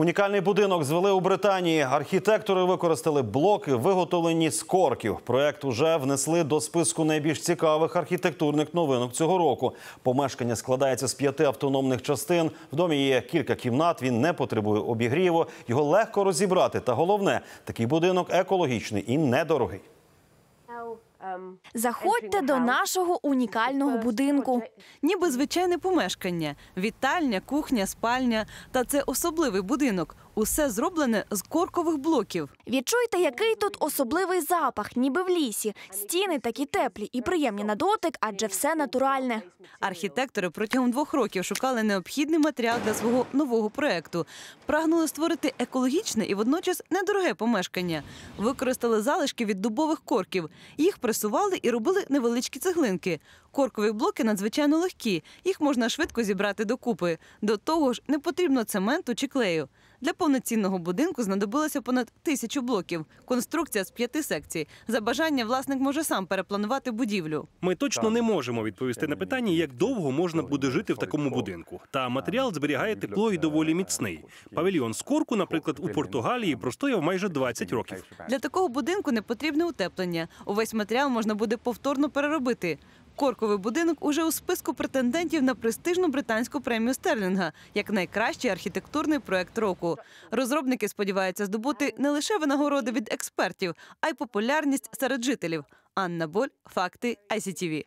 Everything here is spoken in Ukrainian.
Унікальний будинок звели у Британії. Архітектори використали блоки, виготовлені з корків. Проект уже внесли до списку найбільш цікавих архітектурних новинок цього року. Помешкання складається з п'яти автономних частин. В домі є кілька кімнат. Він не потребує обігріву. Його легко розібрати. Та головне, такий будинок екологічний і недорогий. Ем, Заходьте до нашого унікального будинку. Ніби звичайне помешкання: вітальня, кухня, спальня. Та це особливий будинок. Усе зроблене з коркових блоків. Відчуйте, який тут особливий запах, ніби в лісі. Стіни такі теплі і приємні на дотик, адже все натуральне. Архітектори протягом двох років шукали необхідний матеріал для свого нового проєкту. Прагнули створити екологічне і водночас недороге помешкання. Використали залишки від дубових корків. Їх пресували і робили невеличкі цеглинки. Коркові блоки надзвичайно легкі, їх можна швидко зібрати докупи. До того ж, не потрібно цементу чи клею. Для повноцінного будинку знадобилося понад тисячу блоків. Конструкція з п'яти секцій. За бажання власник може сам перепланувати будівлю. Ми точно не можемо відповісти на питання, як довго можна буде жити в такому будинку. Та матеріал зберігає тепло і доволі міцний. Павільйон з корку, наприклад, у Португалії простояв майже 20 років. Для такого будинку не потрібне утеплення. Увесь матеріал можна буде повторно переробити. Корковий будинок уже у списку претендентів на престижну британську премію Стерлінга як найкращий архітектурний проект року. Розробники сподіваються здобути не лише винагороди від експертів, а й популярність серед жителів. Анна Боль, факти ICTV.